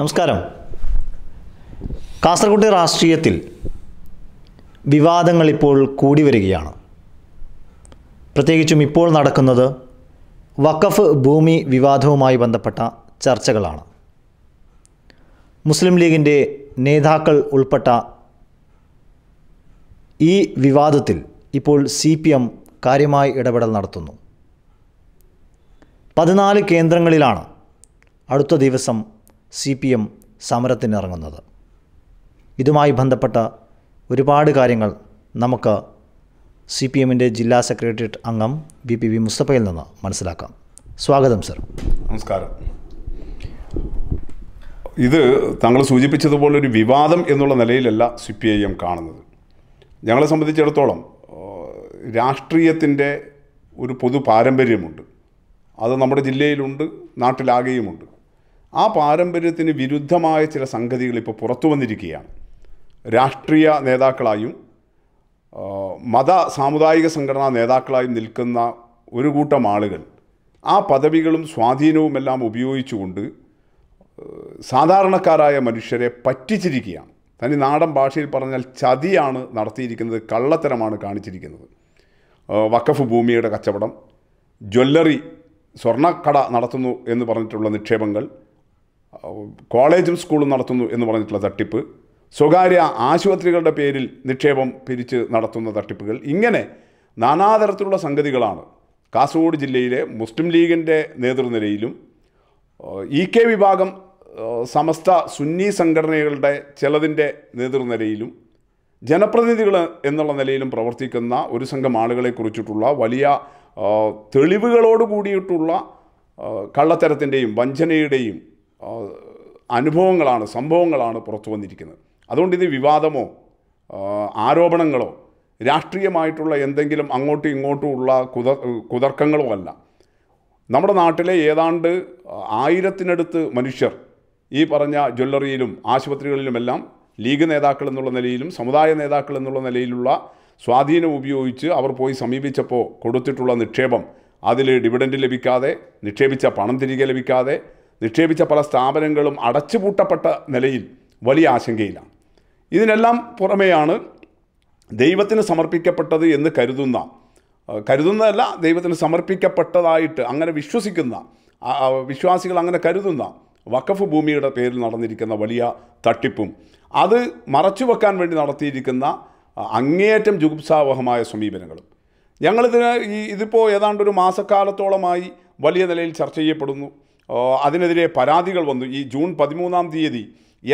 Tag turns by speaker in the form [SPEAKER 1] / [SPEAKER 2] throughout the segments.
[SPEAKER 1] നമസ്കാരം കാസർഗോഡ് രാഷ്ട്രീയത്തിൽ വിവാദങ്ങൾ ഇപ്പോൾ കൂടി വരികയാണ് പ്രത്യേകിച്ചും ഇപ്പോൾ നടക്കുന്നത് വഖഫ് ഭൂമി വിവാദവുമായി ബന്ധപ്പെട്ട ചർച്ചകളാണ് മുസ്ലിം ലീഗിൻ്റെ നേതാക്കൾ ഉൾപ്പെട്ട ഈ വിവാദത്തിൽ ഇപ്പോൾ സി പി എം കാര്യമായി ഇടപെടൽ നടത്തുന്നു പതിനാല് കേന്ദ്രങ്ങളിലാണ് അടുത്ത ദിവസം സി പി എം സമരത്തിനിറങ്ങുന്നത് ഇതുമായി ബന്ധപ്പെട്ട ഒരുപാട് കാര്യങ്ങൾ നമുക്ക് സി പി എമ്മിൻ്റെ ജില്ലാ സെക്രട്ടേറിയറ്റ് അംഗം ബി പി വി മുസ്തഫയിൽ നിന്ന് മനസ്സിലാക്കാം സ്വാഗതം സർ നമസ്കാരം
[SPEAKER 2] ഇത് താങ്കൾ സൂചിപ്പിച്ചതുപോലെ ഒരു വിവാദം എന്നുള്ള നിലയിലല്ല സി പി ഐ എം കാണുന്നത് ഞങ്ങളെ സംബന്ധിച്ചിടത്തോളം രാഷ്ട്രീയത്തിൻ്റെ ഒരു പൊതു പാരമ്പര്യമുണ്ട് അത് നമ്മുടെ ജില്ലയിലുണ്ട് നാട്ടിലാകെയുമുണ്ട് ആ പാരമ്പര്യത്തിന് വിരുദ്ധമായ ചില സംഗതികൾ ഇപ്പോൾ പുറത്തു വന്നിരിക്കുകയാണ് രാഷ്ട്രീയ നേതാക്കളായും മത സാമുദായിക സംഘടനാ നേതാക്കളായും നിൽക്കുന്ന ഒരു കൂട്ടം ആളുകൾ ആ പദവികളും സ്വാധീനവും എല്ലാം ഉപയോഗിച്ചുകൊണ്ട് സാധാരണക്കാരായ മനുഷ്യരെ പറ്റിച്ചിരിക്കുകയാണ് തനി നാടൻ ഭാഷയിൽ പറഞ്ഞാൽ ചതിയാണ് നടത്തിയിരിക്കുന്നത് കള്ളത്തരമാണ് കാണിച്ചിരിക്കുന്നത് വക്കഫ് ഭൂമിയുടെ കച്ചവടം ജ്വല്ലറി സ്വർണ്ണക്കട നടത്തുന്നു എന്ന് പറഞ്ഞിട്ടുള്ള നിക്ഷേപങ്ങൾ കോളേജും സ്കൂളും നടത്തുന്നു എന്ന് പറഞ്ഞിട്ടുള്ള തട്ടിപ്പ് സ്വകാര്യ ആശുപത്രികളുടെ പേരിൽ നിക്ഷേപം പിരിച്ച് നടത്തുന്ന തട്ടിപ്പുകൾ ഇങ്ങനെ നാനാതരത്തിലുള്ള സംഗതികളാണ് കാസർഗോഡ് ജില്ലയിലെ മുസ്ലിം ലീഗിൻ്റെ നേതൃനിരയിലും ഇ കെ വിഭാഗം സമസ്ത സുന്നി സംഘടനകളുടെ ചിലതിൻ്റെ നേതൃനിരയിലും ജനപ്രതിനിധികൾ എന്നുള്ള നിലയിലും പ്രവർത്തിക്കുന്ന ഒരു സംഘം ആളുകളെ കുറിച്ചിട്ടുള്ള വലിയ തെളിവുകളോട് കൂടിയിട്ടുള്ള കള്ളത്തരത്തിൻ്റെയും വഞ്ചനയുടെയും അനുഭവങ്ങളാണ് സംഭവങ്ങളാണ് പുറത്തു വന്നിരിക്കുന്നത് അതുകൊണ്ട് ഇത് വിവാദമോ ആരോപണങ്ങളോ രാഷ്ട്രീയമായിട്ടുള്ള എന്തെങ്കിലും അങ്ങോട്ടും ഇങ്ങോട്ടും ഉള്ള കുത കുതർക്കങ്ങളോ അല്ല നമ്മുടെ നാട്ടിലെ ഏതാണ്ട് ആയിരത്തിനടുത്ത് മനുഷ്യർ ഈ പറഞ്ഞ ജ്വല്ലറിയിലും ആശുപത്രികളിലുമെല്ലാം ലീഗ് നേതാക്കൾ എന്നുള്ള നിലയിലും സമുദായ നേതാക്കൾ എന്നുള്ള നിലയിലുള്ള സ്വാധീനം ഉപയോഗിച്ച് അവർ പോയി സമീപിച്ചപ്പോൾ കൊടുത്തിട്ടുള്ള നിക്ഷേപം അതിൽ ഡിവിഡൻഡ് ലഭിക്കാതെ നിക്ഷേപിച്ച പണം തിരികെ ലഭിക്കാതെ നിക്ഷേപിച്ച പല സ്ഥാപനങ്ങളും അടച്ചുപൂട്ടപ്പെട്ട നിലയിൽ വലിയ ആശങ്കയിലാണ് ഇതിനെല്ലാം പുറമെയാണ് ദൈവത്തിന് സമർപ്പിക്കപ്പെട്ടത് എന്ന് കരുതുന്ന കരുതുന്നതല്ല ദൈവത്തിന് സമർപ്പിക്കപ്പെട്ടതായിട്ട് അങ്ങനെ വിശ്വസിക്കുന്ന വിശ്വാസികൾ അങ്ങനെ കരുതുന്ന വഖഫ് ഭൂമിയുടെ പേരിൽ നടന്നിരിക്കുന്ന വലിയ തട്ടിപ്പും അത് മറച്ചു വെക്കാൻ വേണ്ടി നടത്തിയിരിക്കുന്ന അങ്ങേയറ്റം ജുഗുപ്സാവഹമായ സമീപനങ്ങളും ഞങ്ങളിതിന് ഈ ഇതിപ്പോൾ ഏതാണ്ട് ഒരു മാസക്കാലത്തോളമായി വലിയ നിലയിൽ ചർച്ച ചെയ്യപ്പെടുന്നു അതിനെതിരെ പരാതികൾ വന്നു ഈ ജൂൺ പതിമൂന്നാം തീയതി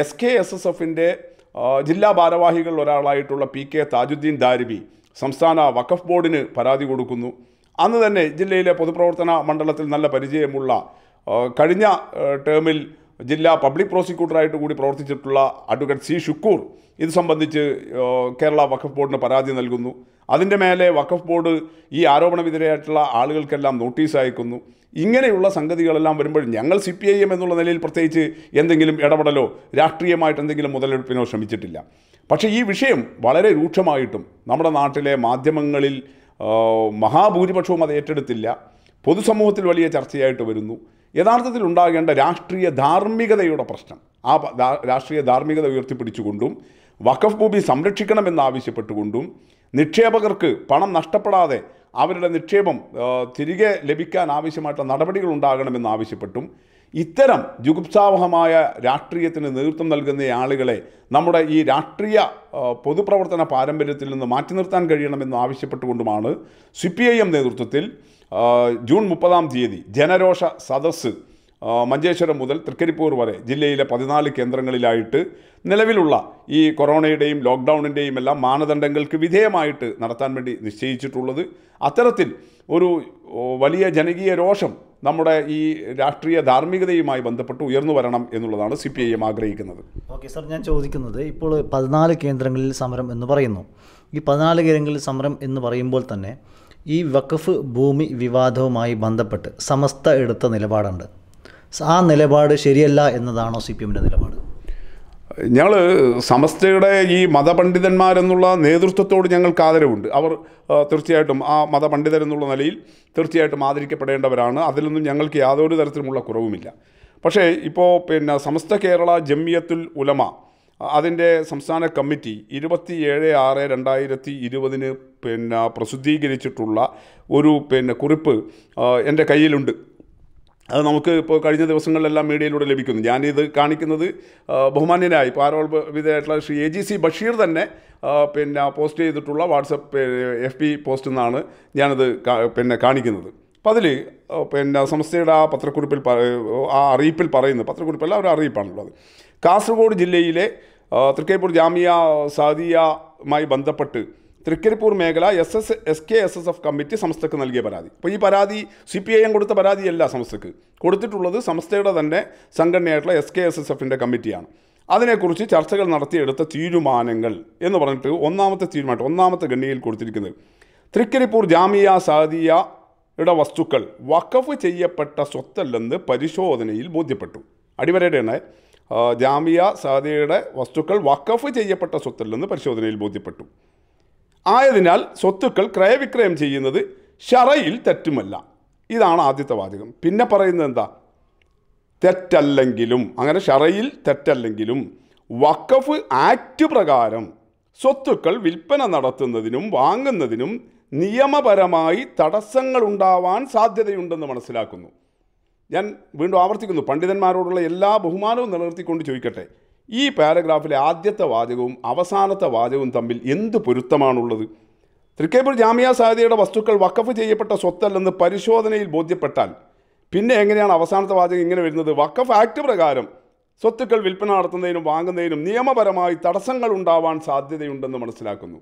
[SPEAKER 2] എസ് കെ എസ് എസ് എഫിൻ്റെ ജില്ലാ ഭാരവാഹികളിൽ ഒരാളായിട്ടുള്ള പി കെ താജുദ്ദീൻ ദാരിബി സംസ്ഥാന വഖഫ് ബോർഡിന് പരാതി കൊടുക്കുന്നു അന്ന് തന്നെ ജില്ലയിലെ പൊതുപ്രവർത്തന മണ്ഡലത്തിൽ നല്ല പരിചയമുള്ള കഴിഞ്ഞ ടേമിൽ ജില്ലാ പബ്ലിക് പ്രോസിക്യൂട്ടറായിട്ട് കൂടി പ്രവർത്തിച്ചിട്ടുള്ള അഡ്വക്കേറ്റ് സി ഷുക്കൂർ ഇത് സംബന്ധിച്ച് കേരള വഖഫ് ബോർഡിന് പരാതി നൽകുന്നു അതിൻ്റെ മേലെ വഖഫ് ബോർഡ് ഈ ആരോപണമെതിരെയായിട്ടുള്ള ആളുകൾക്കെല്ലാം നോട്ടീസ് അയക്കുന്നു ഇങ്ങനെയുള്ള സംഗതികളെല്ലാം വരുമ്പോൾ ഞങ്ങൾ സി പി ഐ എം എന്നുള്ള നിലയിൽ പ്രത്യേകിച്ച് എന്തെങ്കിലും ഇടപെടലോ രാഷ്ട്രീയമായിട്ട് എന്തെങ്കിലും മുതലെടുപ്പിനോ ശ്രമിച്ചിട്ടില്ല പക്ഷേ ഈ വിഷയം വളരെ രൂക്ഷമായിട്ടും നമ്മുടെ നാട്ടിലെ മാധ്യമങ്ങളിൽ മഹാഭൂരിപക്ഷവും അത് ഏറ്റെടുത്തില്ല പൊതുസമൂഹത്തിൽ വലിയ ചർച്ചയായിട്ട് വരുന്നു യഥാർത്ഥത്തിൽ ഉണ്ടാകേണ്ട രാഷ്ട്രീയ ധാർമ്മികതയുടെ പ്രശ്നം ആ രാഷ്ട്രീയ ധാർമ്മികത ഉയർത്തിപ്പിടിച്ചുകൊണ്ടും വഖഫ് ഭൂമി സംരക്ഷിക്കണമെന്നാവശ്യപ്പെട്ടുകൊണ്ടും നിക്ഷേപകർക്ക് പണം നഷ്ടപ്പെടാതെ അവരുടെ നിക്ഷേപം തിരികെ ലഭിക്കാൻ ആവശ്യമായിട്ടുള്ള നടപടികൾ ഉണ്ടാകണമെന്ന് ആവശ്യപ്പെട്ടും ഇത്തരം ജുഗുപ്സാവഹമായ രാഷ്ട്രീയത്തിന് നേതൃത്വം നൽകുന്ന ആളുകളെ നമ്മുടെ ഈ രാഷ്ട്രീയ പൊതുപ്രവർത്തന പാരമ്പര്യത്തിൽ നിന്ന് മാറ്റി നിർത്താൻ കഴിയണമെന്ന് ആവശ്യപ്പെട്ടുകൊണ്ടുമാണ് സി പി ഐ എം നേതൃത്വത്തിൽ ജൂൺ മുപ്പതാം തീയതി ജനരോഷ സദസ്സ് മഞ്ചേശ്വരം മുതൽ തൃക്കരിപ്പൂർ വരെ ജില്ലയിലെ പതിനാല് കേന്ദ്രങ്ങളിലായിട്ട് നിലവിലുള്ള ഈ കൊറോണയുടെയും ലോക്ക്ഡൗണിൻ്റെയും എല്ലാം മാനദണ്ഡങ്ങൾക്ക് വിധേയമായിട്ട് നടത്താൻ വേണ്ടി നിശ്ചയിച്ചിട്ടുള്ളത് അത്തരത്തിൽ ഒരു വലിയ ജനകീയ രോഷം നമ്മുടെ ഈ രാഷ്ട്രീയ ധാർമ്മികതയുമായി ബന്ധപ്പെട്ട് ഉയർന്നു വരണം എന്നുള്ളതാണ് സി പി ഐ എം ആഗ്രഹിക്കുന്നത്
[SPEAKER 1] ഓക്കെ സാർ ഞാൻ ചോദിക്കുന്നത് ഇപ്പോൾ പതിനാല് കേന്ദ്രങ്ങളിൽ സമരം എന്ന് പറയുന്നു ഈ പതിനാല് കേന്ദ്രങ്ങളിൽ സമരം എന്ന് പറയുമ്പോൾ തന്നെ ഈ വഖഫ് ഭൂമി വിവാദവുമായി ബന്ധപ്പെട്ട് സമസ്ത എടുത്ത നിലപാടുണ്ട് ആ നിലപാട് ശരിയല്ല എന്നതാണോ സി പി എമ്മിൻ്റെ നിലപാട്
[SPEAKER 2] ഞങ്ങൾ സമസ്തയുടെ ഈ മതപണ്ഡിതന്മാരെന്നുള്ള നേതൃത്വത്തോട് ഞങ്ങൾക്ക് ആദരവുണ്ട് അവർ തീർച്ചയായിട്ടും ആ മതപണ്ഡിതരെന്നുള്ള നിലയിൽ തീർച്ചയായിട്ടും ആദരിക്കപ്പെടേണ്ടവരാണ് അതിലൊന്നും ഞങ്ങൾക്ക് യാതൊരു തരത്തിലുമുള്ള കുറവുമില്ല പക്ഷേ ഇപ്പോൾ പിന്നെ സമസ്ത കേരള ജമ്മിയത്തുൽ ഉലമ അതിൻ്റെ സംസ്ഥാന കമ്മിറ്റി ഇരുപത്തി ഏഴ് ആറ് രണ്ടായിരത്തി ഇരുപതിന് പിന്നെ പ്രസിദ്ധീകരിച്ചിട്ടുള്ള ഒരു പിന്നെ കുറിപ്പ് എൻ്റെ കയ്യിലുണ്ട് അത് നമുക്ക് ഇപ്പോൾ കഴിഞ്ഞ ദിവസങ്ങളിലെല്ലാം മീഡിയയിലൂടെ ലഭിക്കുന്നു ഞാനിത് കാണിക്കുന്നത് ബഹുമാന്യനായി പാരോൾ വിധേയായിട്ടുള്ള Shri A G C Basheer തന്നെ പിന്നെ പോസ്റ്റ് ചെയ്തിട്ടുള്ള വാട്സപ്പ് എഫ് പി പോസ്റ്റിൽ നിന്നാണ് ഞാനത് പിന്നെ കാണിക്കുന്നത് അപ്പോൾ അതിൽ പിന്നെ സംസ്ഥയുടെ ആ പത്രക്കുറിപ്പിൽ ആ അറിയിപ്പിൽ പറയുന്നു പത്രക്കുറിപ്പല്ല ഒരു അറിയിപ്പാണുള്ളത് കാസർഗോഡ് ജില്ലയിലെ തൃക്കേപ്പൂർ ജാമിയ സാദിയമായി ബന്ധപ്പെട്ട് തൃക്കരിപ്പൂർ മേഖല S S S K S S F committee സംസ്ഥക്ക് നൽകിയ പരാതി അപ്പോൾ ഈ പരാതി സി പി ഐ എം കൊടുത്ത പരാതിയല്ല സംസ്ഥക്ക് കൊടുത്തിട്ടുള്ളത് സംസ്ഥയുടെ തന്നെ സംഘടനയായിട്ടുള്ള എസ് കെ എസ് എസ് എഫിൻ്റെ കമ്മിറ്റിയാണ് അതിനെക്കുറിച്ച് ചർച്ചകൾ നടത്തിയെടുത്ത തീരുമാനങ്ങൾ എന്ന് പറഞ്ഞിട്ട് ഒന്നാമത്തെ തീരുമാനം ഒന്നാമത്തെ ഗണ്ണിയിൽ കൊടുത്തിരിക്കുന്നത് തൃക്കരിപ്പൂർ ജാമിയ സാദിയയുടെ വസ്തുക്കൾ വഖഫ് ചെയ്യപ്പെട്ട സ്വത്തല്ലെന്ന് പരിശോധനയിൽ ബോധ്യപ്പെട്ടു അടിവരയുടെ ജാമിയ സാദിയയുടെ വസ്തുക്കൾ വഖഫ് ചെയ്യപ്പെട്ട സ്വത്തല്ലെന്ന് പരിശോധനയിൽ ബോധ്യപ്പെട്ടു ആയതിനാൽ സ്വത്തുക്കൾ ക്രയവിക്രയം ചെയ്യുന്നത് ഷറയിൽ തെറ്റുമല്ല ഇതാണ് ആദ്യത്തെ വാചകം പിന്നെ പറയുന്നത് എന്താ തെറ്റല്ലെങ്കിലും അങ്ങനെ ഷറയിൽ തെറ്റല്ലെങ്കിലും വഖഫ് ആക്ട് പ്രകാരം സ്വത്തുക്കൾ വിൽപ്പന നടത്തുന്നതിനും വാങ്ങുന്നതിനും നിയമപരമായി തടസ്സങ്ങളുണ്ടാവാൻ സാധ്യതയുണ്ടെന്ന് മനസ്സിലാക്കുന്നു ഞാൻ വീണ്ടും ആവർത്തിക്കുന്നു പണ്ഡിതന്മാരോടുള്ള എല്ലാ ബഹുമാനവും നിലനിർത്തിക്കൊണ്ട് ചോദിക്കട്ടെ ഈ പാരഗ്രാഫിലെ ആദ്യത്തെ വാചകവും അവസാനത്തെ വാചകവും തമ്മിൽ എന്ത് പൊരുത്തമാണുള്ളത് തൃക്കേപ്പൂർ ജാമ്യ സാധ്യതയുടെ വസ്തുക്കൾ വക്കഫ് ചെയ്യപ്പെട്ട സ്വത്തല്ലെന്ന് പരിശോധനയിൽ ബോധ്യപ്പെട്ടാൽ പിന്നെ എങ്ങനെയാണ് അവസാനത്തെ വാചകം ഇങ്ങനെ വരുന്നത് വക്കഫ് ആക്ട് പ്രകാരം സ്വത്തുക്കൾ വിൽപ്പന നടത്തുന്നതിനും വാങ്ങുന്നതിനും നിയമപരമായി തടസ്സങ്ങൾ ഉണ്ടാവാൻ സാധ്യതയുണ്ടെന്ന് മനസ്സിലാക്കുന്നു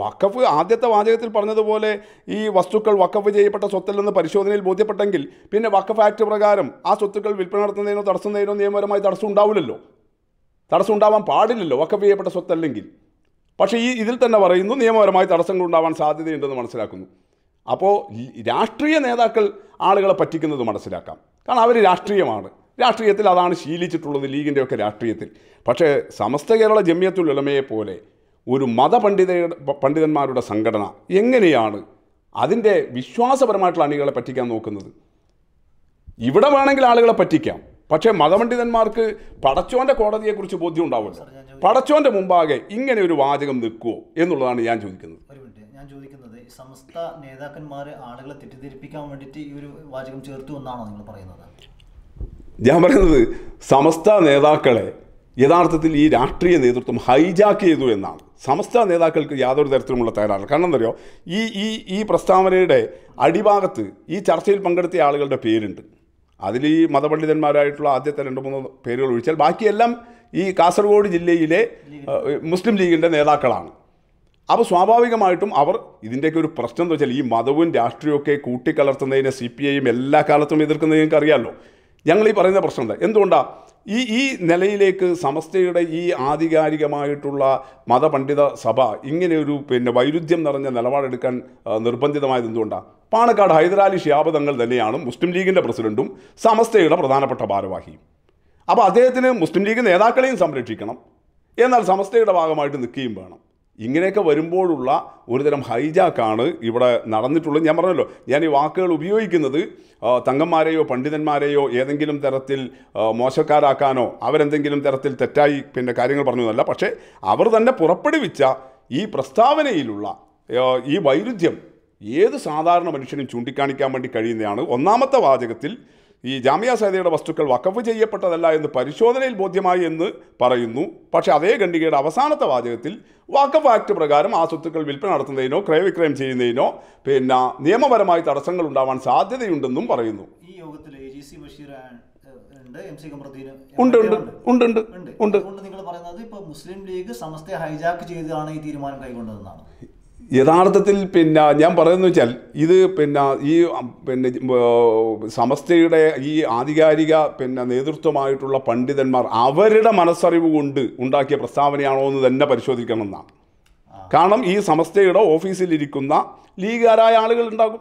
[SPEAKER 2] വക്കഫ് ആദ്യത്തെ വാചകത്തിൽ പറഞ്ഞതുപോലെ ഈ വസ്തുക്കൾ വക്കഫ് ചെയ്യപ്പെട്ട സ്വത്തല്ലെന്ന് പരിശോധനയിൽ ബോധ്യപ്പെട്ടെങ്കിൽ പിന്നെ വക്കഫ് ആക്ട് പ്രകാരം ആ സ്വത്തുക്കൾ വിൽപ്പന നടത്തുന്നതിനോ തടസ്സുന്നതിനോ നിയമപരമായി തടസ്സം ഉണ്ടാവില്ലല്ലോ തടസ്സം ഉണ്ടാവാൻ പാടില്ലല്ലോ വക്കപ്പ് ചെയ്യപ്പെട്ട സ്വത്തല്ലെങ്കിൽ പക്ഷേ ഈ ഇതിൽ തന്നെ പറയുന്നു നിയമപരമായി തടസ്സങ്ങൾ ഉണ്ടാവാൻ സാധ്യതയുണ്ടെന്ന് മനസ്സിലാക്കുന്നു അപ്പോൾ രാഷ്ട്രീയ നേതാക്കൾ ആളുകളെ പറ്റിക്കുന്നത് മനസ്സിലാക്കാം കാരണം അവർ രാഷ്ട്രീയമാണ് രാഷ്ട്രീയത്തിൽ അതാണ് ശീലിച്ചിട്ടുള്ളത് ലീഗിൻ്റെയൊക്കെ രാഷ്ട്രീയത്തിൽ പക്ഷേ സമസ്ത കേരള ജമ്യത്തുൽ ഉലമയെ പോലെ ഒരു മതപണ്ഡിതയുടെ പണ്ഡിതന്മാരുടെ സംഘടന എങ്ങനെയാണ് അതിൻ്റെ വിശ്വാസപരമായിട്ടുള്ള അണികളെ പറ്റിക്കാൻ നോക്കുന്നത് ഇവിടെ വേണമെങ്കിൽ ആളുകളെ പറ്റിക്കാം പക്ഷേ മതപണ്ഡിതന്മാർക്ക് പടച്ചോൻ്റെ കോടതിയെക്കുറിച്ച് ബോധ്യം ഉണ്ടാവുമല്ലോ പടച്ചോൻ്റെ മുമ്പാകെ ഇങ്ങനെ ഒരു വാചകം നിൽക്കുമോ എന്നുള്ളതാണ് ഞാൻ ചോദിക്കുന്നത്
[SPEAKER 1] ഞാൻ ചോദിക്കുന്നത് സമസ്ത നേതാക്കന്മാർ ആളുകളെ തെറ്റിദ്ധരിപ്പിക്കാൻ വേണ്ടിയിട്ട് ഈ ഒരു വാചകം ചേർത്തു എന്നാണോ നിങ്ങൾ പറയുന്നത്
[SPEAKER 2] ഞാൻ പറയുന്നത് സമസ്ത നേതാക്കളെ യഥാർത്ഥത്തിൽ ഈ രാഷ്ട്രീയ നേതൃത്വം ഹൈജാക്ക് ചെയ്തു എന്നാണ് സമസ്ത നേതാക്കൾക്ക് യാതൊരു തരത്തിലുമുള്ള തയ്യാറാണ് കാരണം എന്തറിയോ ഈ ഈ ഈ പ്രസ്താവനയുടെ അടിഭാഗത്ത് ഈ ചർച്ചയിൽ പങ്കെടുത്ത ആളുകളുടെ പേരുണ്ട് അതിൽ ഈ മതപണ്ഡിതന്മാരായിട്ടുള്ള ആദ്യത്തെ രണ്ട് മൂന്ന് പേരുകൾ ഒഴിച്ചാൽ ബാക്കിയെല്ലാം ഈ കാസർഗോഡ് ജില്ലയിലെ മുസ്ലിം ലീഗിൻ്റെ നേതാക്കളാണ് അപ്പോൾ സ്വാഭാവികമായിട്ടും അവർ ഇതിൻ്റെയൊക്കെ ഒരു പ്രശ്നം എന്ന് വെച്ചാൽ ഈ മതവും രാഷ്ട്രീയമൊക്കെ കൂട്ടിക്കലർത്തുന്നതിനെ സി പി ഐയും എല്ലാ കാലത്തും എതിർക്കുന്നതിനൊക്കെ അറിയാമല്ലോ ഞങ്ങൾ ഈ പറയുന്ന പ്രശ്നം എന്തുകൊണ്ടാണ് ഈ ഈ നിലയിലേക്ക് സമസ്തയുടെ ഈ ആധികാരികമായിട്ടുള്ള മതപണ്ഡിത സഭ ഇങ്ങനെ ഒരു പിന്നെ വൈരുദ്ധ്യം നിറഞ്ഞ നിലപാടെടുക്കാൻ നിർബന്ധിതമായത് എന്തുകൊണ്ടാണ് പാണക്കാട് ഹൈദരാലി ഷിയാബ് തങ്ങൾ തന്നെയാണ് മുസ്ലിം ലീഗിൻ്റെ പ്രസിഡൻറ്റും സമസ്തയുടെ പ്രധാനപ്പെട്ട ഭാരവാഹിയും അപ്പോൾ അദ്ദേഹത്തിന് മുസ്ലിം ലീഗ് നേതാക്കളെയും സംരക്ഷിക്കണം എന്നാൽ സമസ്തയുടെ ഭാഗമായിട്ട് നിൽക്കുകയും വേണം ഇങ്ങനെയൊക്കെ വരുമ്പോഴുള്ള ഒരുതരം ഹൈജാക്കാണ് ഇവിടെ നടന്നിട്ടുള്ളത് ഞാൻ പറഞ്ഞല്ലോ ഞാൻ ഈ വാക്കുകൾ ഉപയോഗിക്കുന്നത് തങ്ങന്മാരെയോ പണ്ഡിതന്മാരെയോ ഏതെങ്കിലും തരത്തിൽ മോശക്കാരാക്കാനോ അവരെന്തെങ്കിലും തരത്തിൽ തെറ്റായി പിന്നെ കാര്യങ്ങൾ പറഞ്ഞതല്ല പക്ഷേ അവർ തന്നെ പുറപ്പെടുവിച്ച ഈ പ്രസ്താവനയിലുള്ള ഈ വൈരുദ്ധ്യം ഏത് സാധാരണ മനുഷ്യനും ചൂണ്ടിക്കാണിക്കാൻ വേണ്ടി കഴിയുന്നതാണ് ഒന്നാമത്തെ വാചകത്തിൽ ഈ ജാമ്യ സേതയുടെ വസ്തുക്കൾ വഖഫ് ചെയ്യപ്പെട്ടതല്ല എന്ന് പരിശോധനയിൽ ബോധ്യമായി എന്ന് പറയുന്നു പക്ഷേ അതേ ഖണ്ഡികയുടെ അവസാനത്തെ വാചകത്തിൽ വഖഫ് ആക്ട് പ്രകാരം ആ സ്വത്തുക്കൾ വിൽപ്പന നടത്തുന്നതിനോ ക്രയവിക്രയം ചെയ്യുന്നതിനോ പിന്നെ നിയമപരമായി തടസ്സങ്ങൾ ഉണ്ടാവാൻ സാധ്യതയുണ്ടെന്നും പറയുന്നു
[SPEAKER 1] ഈ യോഗത്തിൽ ഉണ്ട് ഉണ്ട് ഉണ്ട് ഉണ്ട് ഉണ്ട് നിങ്ങൾ പറയുന്നത് ഇപ്പൊ മുസ്ലിം ലീഗ് സമസ്തയെ ഹൈജാക്ക് ചെയ്താണ് ഈ തീരുമാനം കൈക്കൊണ്ടതെന്നാണ്
[SPEAKER 2] യഥാർത്ഥത്തിൽ പിന്നെ ഞാൻ പറയുന്നത് വെച്ചാൽ ഇത് പിന്നെ ഈ പിന്നെ സമസ്തയുടെ ഈ ആധികാരിക പിന്നെ നേതൃത്വമായിട്ടുള്ള പണ്ഡിതന്മാർ അവരുടെ മനസ്സറിവ് കൊണ്ട് ഉണ്ടാക്കിയ പ്രസ്താവനയാണോ എന്ന് തന്നെ പരിശോധിക്കണമെന്നാണ് കാരണം ഈ സമസ്തയുടെ ഓഫീസിലിരിക്കുന്ന ലീഗാരായ ആളുകൾ ഉണ്ടാകും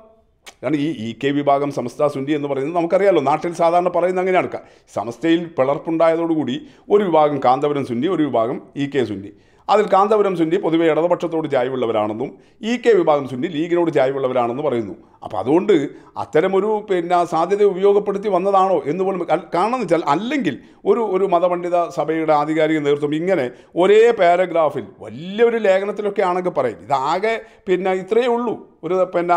[SPEAKER 2] കാരണം ഈ ഇ കെ വിഭാഗം സംസ്ഥ സുന്നി എന്ന് പറയുന്നത് നമുക്കറിയാലോ നാട്ടിൽ സാധാരണ പറയുന്നത് അങ്ങനെയാണ് സംസ്ഥയിൽ പിളർപ്പുണ്ടായതോടുകൂടി ഒരു വിഭാഗം കാന്തപുരം സുന്നി ഒരു വിഭാഗം ഇ കെ സുന്നി അതിൽ കാന്തപുരം സുന്നി പൊതുവെ ഇടതുപക്ഷത്തോട് ചായ്വുള്ളവരാണെന്നും ഇ കെ വിഭാഗം സുന്നി ലീഗിനോട് ചായ്വുള്ളവരാണെന്ന് പറയുന്നു അപ്പോൾ അതുകൊണ്ട് അത്തരമൊരു പിന്നെ സാധ്യത ഉപയോഗപ്പെടുത്തി വന്നതാണോ എന്ന് പോലും കാരണമെന്ന് വെച്ചാൽ അല്ലെങ്കിൽ ഒരു ഒരു മതപണ്ഡിത സഭയുടെ ആധികാരിക നേതൃത്വം ഇങ്ങനെ ഒരേ പാരഗ്രാഫിൽ വലിയൊരു ലേഖനത്തിലൊക്കെ ആണെങ്കിൽ പറയും ഇതാകെ പിന്നെ ഇത്രയേ ഉള്ളൂ ഒരു പിന്നെ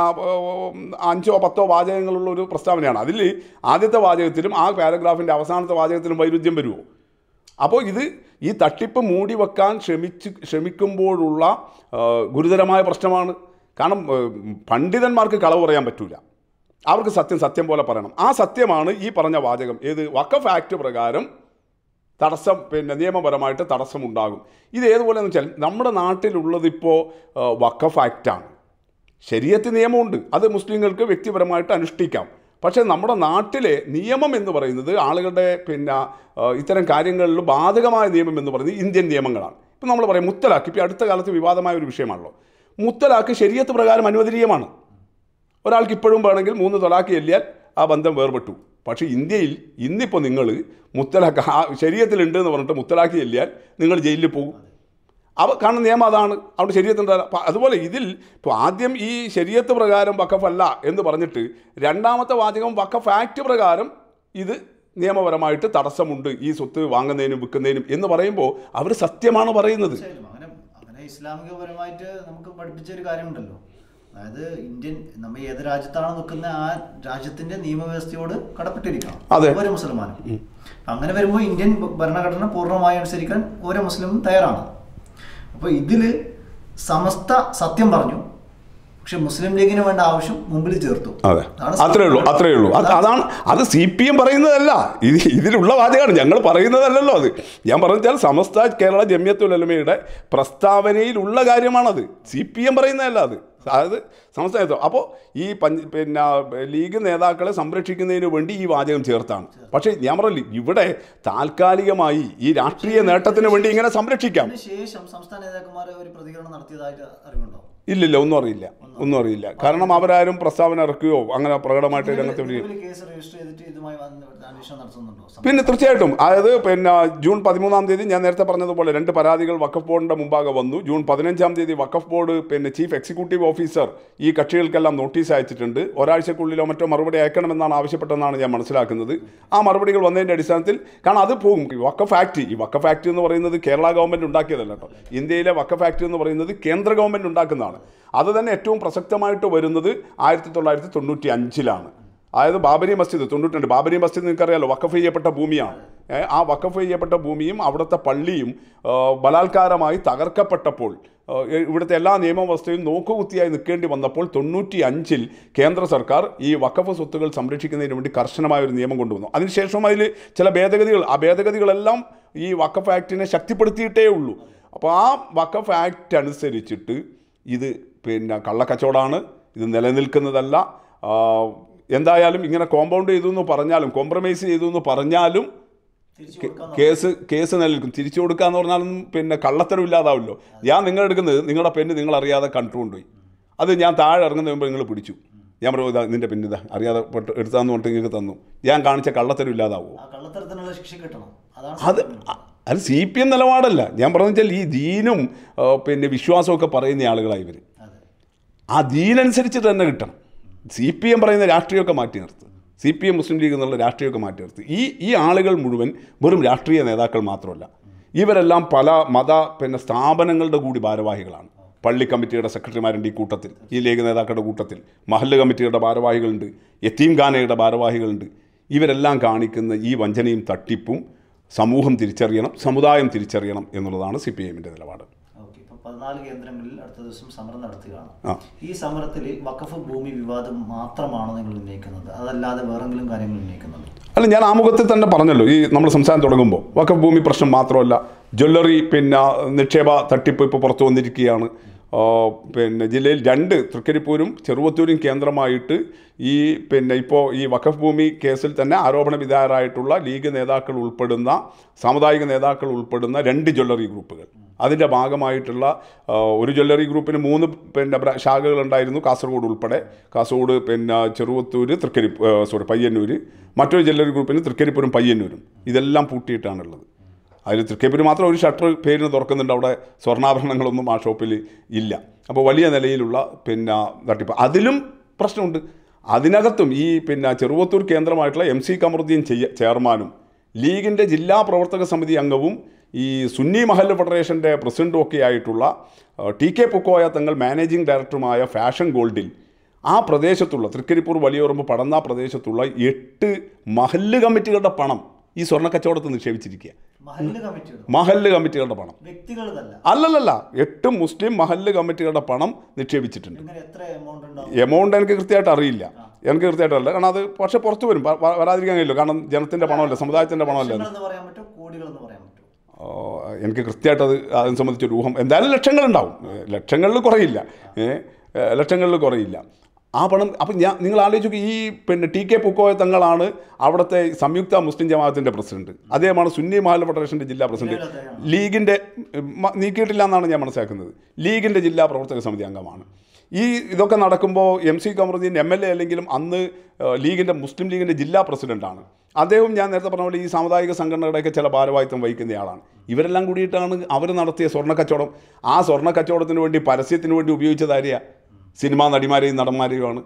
[SPEAKER 2] അഞ്ചോ പത്തോ വാചകങ്ങളുള്ള ഒരു പ്രസ്താവനയാണ് അതിൽ ആദ്യത്തെ വാചകത്തിലും ആ പാരഗ്രാഫിൻ്റെ അവസാനത്തെ വാചകത്തിലും വൈരുദ്ധ്യം വരുമോ അപ്പോൾ ഇത് ഈ തട്ടിപ്പ് മൂടി വെക്കാൻ ശ്രമിച്ച് ശ്രമിക്കുമ്പോഴുള്ള ഗുരുതരമായ പ്രശ്നമാണ് കാരണം പണ്ഡിതന്മാർക്ക് കളവ് പറയാൻ പറ്റില്ല അവർക്ക് സത്യം സത്യം പോലെ പറയണം ആ സത്യമാണ് ഈ പറഞ്ഞ വാചകം ഏത് വക്കഫ് ആക്ട് പ്രകാരം തടസ്സം പിന്നെ നിയമപരമായിട്ട് തടസ്സമുണ്ടാകും ഇത് ഏതുപോലെയെന്ന് വെച്ചാൽ നമ്മുടെ നാട്ടിലുള്ളതിപ്പോൾ വക്കഫ് ആക്റ്റാണ് ശരീരത്തിൽ നിയമമുണ്ട് അത് മുസ്ലിങ്ങൾക്ക് വ്യക്തിപരമായിട്ട് അനുഷ്ഠിക്കാം പക്ഷേ നമ്മുടെ നാട്ടിലെ നിയമം എന്ന് പറയുന്നത് ആളുകളുടെ പിന്നെ ഇത്തരം കാര്യങ്ങളിൽ ബാധകമായ നിയമം എന്ന് പറയുന്നത് ഇന്ത്യൻ നിയമങ്ങളാണ് ഇപ്പം നമ്മൾ പറയും മുത്തലാഖ് ഇപ്പോൾ അടുത്ത കാലത്ത് വിവാദമായ ഒരു വിഷയമാണല്ലോ മുത്തലാഖ് ശരിയത്ത് പ്രകാരം അനുവദനീയമാണ് ഒരാൾക്ക് ഇപ്പോഴും വേണമെങ്കിൽ മൂന്ന് തൊലാഖ് ചെല്ലിയാൽ ആ ബന്ധം വേർപെട്ടു പക്ഷേ ഇന്ത്യയിൽ ഇന്നിപ്പോൾ നിങ്ങൾ മുത്തലാഖ് ശരീരത്തിലുണ്ട് എന്ന് പറഞ്ഞിട്ട് മുത്തലാഖ് ചെല്ലിയാൽ നിങ്ങൾ ജയിലിൽ പോകും അവ കാണുന്ന നിയമം അതാണ് അവിടെ ശരീരത്തിൻ്റെ അതുപോലെ ഇതിൽ ഇപ്പോൾ ആദ്യം ഈ ശരീരത്ത് പ്രകാരം വക്കഫല്ല എന്ന് പറഞ്ഞിട്ട് രണ്ടാമത്തെ വാചകം വക്കഫ് ആക്ട് പ്രകാരം ഇത് നിയമപരമായിട്ട് തടസ്സമുണ്ട് ഈ സ്വത്ത് വാങ്ങുന്നതിനും വിൽക്കുന്നതിനും എന്ന് പറയുമ്പോൾ അവർ സത്യമാണ് പറയുന്നത്
[SPEAKER 1] ഇസ്ലാമികപരമായിട്ട് നമുക്ക് പഠിപ്പിച്ച ഒരു കാര്യമുണ്ടല്ലോ അതായത് ഇന്ത്യൻ നമ്മൾ ഏത് രാജ്യത്താണോ നിൽക്കുന്ന ആ രാജ്യത്തിന്റെ നിയമവ്യവസ്ഥയോട് കടപ്പെട്ടിരിക്കണം ഓരോ മുസൽമാനും അങ്ങനെ വരുമ്പോൾ ഇന്ത്യൻ ഭരണഘടന പൂർണ്ണമായി അനുസരിക്കാൻ ഓരോ മുസ്ലിമും തയ്യാറാണ് അപ്പോൾ ഇതിൽ സമസ്ത സത്യം പറഞ്ഞു പക്ഷെ മുസ്ലിം ലീഗിന് വേണ്ട ആവശ്യം മുമ്പിൽ ചേർത്തു അതെ അത്രേ ഉള്ളൂ അത്രേ ഉള്ളൂ അതാണ്
[SPEAKER 2] അത് സി പി എം പറയുന്നതല്ല ഇത് ഇതിലുള്ള വാചകമാണ് ഞങ്ങൾ പറയുന്നതല്ലല്ലോ അത് ഞാൻ പറഞ്ഞാൽ സമസ്ത കേരള ജമ്യത്തുലമയുടെ പ്രസ്താവനയിലുള്ള കാര്യമാണത് സി പി എം പറയുന്നതല്ല അത് അതായത് സംസ്ഥാനത്തോ അപ്പോൾ ഈ പഞ്ച് പിന്നെ ലീഗ് നേതാക്കളെ സംരക്ഷിക്കുന്നതിന് വേണ്ടി ഈ വാചകം ചേർത്താണ് പക്ഷേ ഞാൻ പറഞ്ഞില്ല ഇവിടെ താൽക്കാലികമായി ഈ രാഷ്ട്രീയ നേട്ടത്തിന് വേണ്ടി ഇങ്ങനെ സംരക്ഷിക്കാം
[SPEAKER 1] ശേഷം സംസ്ഥാന നേതാക്കന്മാരെ ഒരു പ്രതികരണം നടത്തിയതായിട്ട് അറിവുണ്ടോ
[SPEAKER 2] ഇല്ലില്ല ഒന്നും അറിയില്ല ഒന്നും അറിയില്ല കാരണം അവരാരും പ്രസ്താവന ഇറക്കുകയോ അങ്ങനെ പ്രകടമായിട്ട് രംഗത്ത് പിന്നെ തീർച്ചയായിട്ടും അതായത് പിന്നെ ജൂൺ പതിമൂന്നാം തീയതി ഞാൻ നേരത്തെ പറഞ്ഞതുപോലെ രണ്ട് പരാതികൾ വഖഫ് ബോർഡിൻ്റെ മുമ്പാകെ വന്നു ജൂൺ പതിനഞ്ചാം തീയതി വഖഫ് ബോർഡ് പിന്നെ ചീഫ് എക്സിക്യൂട്ടീവ് ഓഫീസർ ഈ കക്ഷികൾക്കെല്ലാം നോട്ടീസ് അയച്ചിട്ടുണ്ട് ഒരാഴ്ചക്കുള്ളിലോ മറ്റോ മറുപടി അയക്കണമെന്നാണ് ആവശ്യപ്പെട്ടതെന്നാണ് ഞാൻ മനസ്സിലാക്കുന്നത് ആ മറുപടികൾ വന്നതിന്റെ അടിസ്ഥാനത്തിൽ കാരണം അത് പോകും വഖഫ് ആക്ട് ഈ വഖഫ് ആക്ട് എന്ന് പറയുന്നത് കേരള ഗവൺമെന്റ് ഉണ്ടാക്കിയതല്ല കേട്ടോ ഇന്ത്യയിലെ വഖഫ് ആക്ട് എന്ന് പറയുന്നത് കേന്ദ്ര ഗവൺമെന്റ് ഉണ്ടാക്കുന്നതാണ് എന്നുള്ളതാണ് അത് തന്നെ ഏറ്റവും പ്രസക്തമായിട്ട് വരുന്നത് ആയിരത്തി തൊള്ളായിരത്തി തൊണ്ണൂറ്റി അഞ്ചിലാണ് അതായത് ബാബരി മസ്ജിദ് തൊണ്ണൂറ്റി ബാബരി മസ്ജിദ് നിങ്ങൾക്കറിയാലോ വക്കഫ് ചെയ്യപ്പെട്ട ഭൂമിയാണ് ആ വക്കഫ് ചെയ്യപ്പെട്ട ഭൂമിയും അവിടുത്തെ പള്ളിയും ബലാത്കാരമായി തകർക്കപ്പെട്ടപ്പോൾ ഇവിടുത്തെ എല്ലാ നിയമവ്യവസ്ഥയും നോക്കുകുത്തിയായി നിൽക്കേണ്ടി വന്നപ്പോൾ തൊണ്ണൂറ്റി അഞ്ചിൽ കേന്ദ്ര സർക്കാർ ഈ വക്കഫ് സ്വത്തുകൾ സംരക്ഷിക്കുന്നതിന് വേണ്ടി കർശനമായ ഒരു നിയമം കൊണ്ടുവന്നു അതിനുശേഷം അതിൽ ചില ഭേദഗതികൾ ആ ഭേദഗതികളെല്ലാം ഈ വക്കഫ് ആക്ടിനെ ശക്തിപ്പെടുത്തിയിട്ടേ ഉള്ളൂ അപ്പോൾ ആ വക്കഫ് ആക്ട് അനുസരിച്ചിട്ട് ഇത് പിന്നെ കള്ളക്കച്ചവടമാണ് ഇത് നിലനിൽക്കുന്നതല്ല എന്തായാലും ഇങ്ങനെ കോമ്പൗണ്ട് ചെയ്തു എന്ന് പറഞ്ഞാലും കോംപ്രമൈസ് ചെയ്തു എന്ന് പറഞ്ഞാലും കേസ് കേസ് നിലനിൽക്കും തിരിച്ചു കൊടുക്കുക എന്ന് പറഞ്ഞാലും പിന്നെ കള്ളത്തരം ഇല്ലാതാവില്ലോ ഞാൻ നിങ്ങൾ എടുക്കുന്നത് നിങ്ങളുടെ പെണ്ണ് നിങ്ങൾ അറിയാതെ കണ്ടുകൊണ്ടുപോയി അത് ഞാൻ താഴെ ഇറങ്ങുന്ന മുമ്പ് നിങ്ങൾ പിടിച്ചു ഞാൻ പറഞ്ഞു ഇതാ നിന്റെ ഇതാ അറിയാതെ പെട്ട് എടുത്താന്ന് പറഞ്ഞിട്ട് നിങ്ങൾക്ക് തന്നു ഞാൻ കാണിച്ച കള്ളത്തരം ഇല്ലാതാവുമോ അത് അത് സി പി എം നിലപാടല്ല ഞാൻ പറഞ്ഞു വെച്ചാൽ ഈ ദീനും പിന്നെ വിശ്വാസമൊക്കെ പറയുന്ന ആളുകളായി ഇവർ ആ ദീനനുസരിച്ച് തന്നെ കിട്ടണം സി പി എം പറയുന്ന രാഷ്ട്രീയമൊക്കെ മാറ്റി നിർത്തും C P M Muslim League എന്നുള്ള രാഷ്ട്രീയമൊക്കെ മാറ്റി നിർത്തി ഈ ഈ ആളുകൾ മുഴുവൻ വെറും രാഷ്ട്രീയ നേതാക്കൾ മാത്രമല്ല ഇവരെല്ലാം പല മത പിന്നെ സ്ഥാപനങ്ങളുടെ കൂടി ഭാരവാഹികളാണ് പള്ളി കമ്മിറ്റിയുടെ സെക്രട്ടറിമാരുണ്ട് ഈ കൂട്ടത്തിൽ ഈ ലീഗ് നേതാക്കളുടെ കൂട്ടത്തിൽ മഹല്ല് കമ്മിറ്റിയുടെ ഭാരവാഹികളുണ്ട് യത്തീംഖാനയുടെ ഭാരവാഹികളുണ്ട് ഇവരെല്ലാം കാണിക്കുന്ന ഈ വഞ്ചനയും തട്ടിപ്പും സമൂഹം തിരിച്ചറിയണം സമുദായം തിരിച്ചറിയണം എന്നുള്ളതാണ് സി പി എമ്മിൻ്റെ നിലപാട്
[SPEAKER 1] കേന്ദ്രങ്ങളിൽ അടുത്ത ദിവസം സമരം നടത്തുകയാണ് ഈ സമരത്തിൽ വഖഫ് ഭൂമി വിവാദം മാത്രമാണ് നിങ്ങൾ ഉന്നയിക്കുന്നത് അതല്ലാതെ വേറെങ്കിലും കാര്യങ്ങൾ ഉന്നയിക്കുന്നത്
[SPEAKER 2] അല്ല ഞാൻ ആമുഖത്തിൽ തന്നെ പറഞ്ഞല്ലോ ഈ നമ്മൾ സംസാരം തുടങ്ങുമ്പോൾ വഖഫ് ഭൂമി പ്രശ്നം മാത്രമല്ല ജ്വല്ലറി പിന്നെ നിക്ഷേപ തട്ടിപ്പ് ഇപ്പോൾ പുറത്തു വന്നിരിക്കുകയാണ് പിന്നെ ജില്ലയിൽ രണ്ട് തൃക്കരിപ്പൂരും ചെറുവത്തൂരും കേന്ദ്രമായിട്ട് ഈ പിന്നെ ഇപ്പോൾ ഈ വഖഫ് ഭൂമി കേസിൽ തന്നെ ആരോപണ വിധേയരായിട്ടുള്ള ലീഗ് നേതാക്കൾ ഉൾപ്പെടുന്ന സാമുദായിക നേതാക്കൾ ഉൾപ്പെടുന്ന രണ്ട് ജ്വല്ലറി ഗ്രൂപ്പുകൾ അതിൻ്റെ ഭാഗമായിട്ടുള്ള ഒരു ജ്വല്ലറി ഗ്രൂപ്പിന് മൂന്ന് പിന്നെ ശാഖകളുണ്ടായിരുന്നു കാസർഗോഡ് ഉൾപ്പെടെ കാസർഗോഡ് പിന്നെ ചെറുവത്തൂർ തൃക്കരിപ്പ് സോറി പയ്യന്നൂർ മറ്റൊരു ജ്വല്ലറി ഗ്രൂപ്പിന് തൃക്കരിപ്പൂരും പയ്യന്നൂരും ഇതെല്ലാം പൂട്ടിയിട്ടാണുള്ളത് അതിൽ തൃക്കേപ്പിന് മാത്രം ഒരു ഷട്ടർ പേരിന് തുറക്കുന്നുണ്ട് അവിടെ സ്വർണ്ണാഭരണങ്ങളൊന്നും ആ ഷോപ്പിൽ ഇല്ല അപ്പോൾ വലിയ നിലയിലുള്ള പിന്നെ തട്ടിപ്പ് അതിലും പ്രശ്നമുണ്ട് അതിനകത്തും ഈ പിന്നെ ചെറുവത്തൂർ കേന്ദ്രമായിട്ടുള്ള എം സി കമറുദ്ദീൻ ചെയർമാനും ലീഗിൻ്റെ ജില്ലാ പ്രവർത്തക സമിതി അംഗവും ഈ സുന്നി മഹൽ ഫെഡറേഷൻ്റെ പ്രസിഡൻറ്റും ഒക്കെ ആയിട്ടുള്ള ടി കെ പുക്കോയ തങ്ങൾ മാനേജിംഗ് ഡയറക്ടറുമായ ഫാഷൻ ഗോൾഡിൽ ആ പ്രദേശത്തുള്ള തൃക്കരിപ്പൂർ വലിയോറമ്പ് പടന്ന പ്രദേശത്തുള്ള എട്ട് മഹല്ല് കമ്മിറ്റികളുടെ പണം ഈ സ്വർണ്ണക്കച്ചവടത്ത് നിക്ഷേപിച്ചിരിക്കുക മഹല്ല് കമ്മിറ്റികളുടെ പണം അല്ലല്ലല്ല എട്ട് മുസ്ലിം മഹല്ല് കമ്മിറ്റികളുടെ പണം നിക്ഷേപിച്ചിട്ടുണ്ട് എമൗണ്ട് എനിക്ക് കൃത്യമായിട്ട് അറിയില്ല എനിക്ക് കൃത്യമായിട്ട് അല്ല കാരണം അത് പക്ഷെ പുറത്തു വരും വരാതിരിക്കാൻ കഴിയില്ല കാരണം ജനത്തിന്റെ പണമല്ല സമുദായത്തിന്റെ പണമല്ല എനിക്ക് കൃത്യമായിട്ട് അത് അതിനെ സംബന്ധിച്ചൊരു ഊഹം എന്തായാലും ലക്ഷങ്ങളുണ്ടാവും ലക്ഷങ്ങളിൽ കുറയില്ല ലക്ഷങ്ങളിൽ കുറയില്ല ആ പണം അപ്പം ഞാൻ നിങ്ങൾ ആലോചിച്ചു ഈ പിന്നെ ടി കെ പൂക്കോയ തങ്ങളാണ് അവിടുത്തെ സംയുക്ത മുസ്ലിം ജമാഅത്തിൻ്റെ പ്രസിഡന്റ് അദ്ദേഹമാണ് സുന്നി മഹൽ ഫെഡറേഷൻ്റെ ജില്ലാ പ്രസിഡന്റ് ലീഗിൻ്റെ നീക്കിയിട്ടില്ല എന്നാണ് ഞാൻ മനസ്സിലാക്കുന്നത് ലീഗിൻ്റെ ജില്ലാ പ്രവർത്തക സമിതി അംഗമാണ് ഈ ഇതൊക്കെ നടക്കുമ്പോൾ M C Kamaruddin M L A അല്ലെങ്കിലും അന്ന് ലീഗിൻ്റെ മുസ്ലിം ലീഗിൻ്റെ ജില്ലാ പ്രസിഡൻ്റാണ് അദ്ദേഹം ഞാൻ നേരത്തെ പറഞ്ഞ പോലെ ഈ സാമുദായിക സംഘടനകളുടെയൊക്കെ ചില ഭാരവാഹിത്വം വഹിക്കുന്നയാളാണ് ഇവരെല്ലാം കൂടിയിട്ടാണ് അവർ നടത്തിയ സ്വർണ്ണക്കച്ചവടം ആ സ്വർണ്ണക്കച്ചവടത്തിന് വേണ്ടി പരസ്യത്തിന് വേണ്ടി ഉപയോഗിച്ചതാര്യ സിനിമാ നടിമാരെയും നടന്മാരെയുമാണ്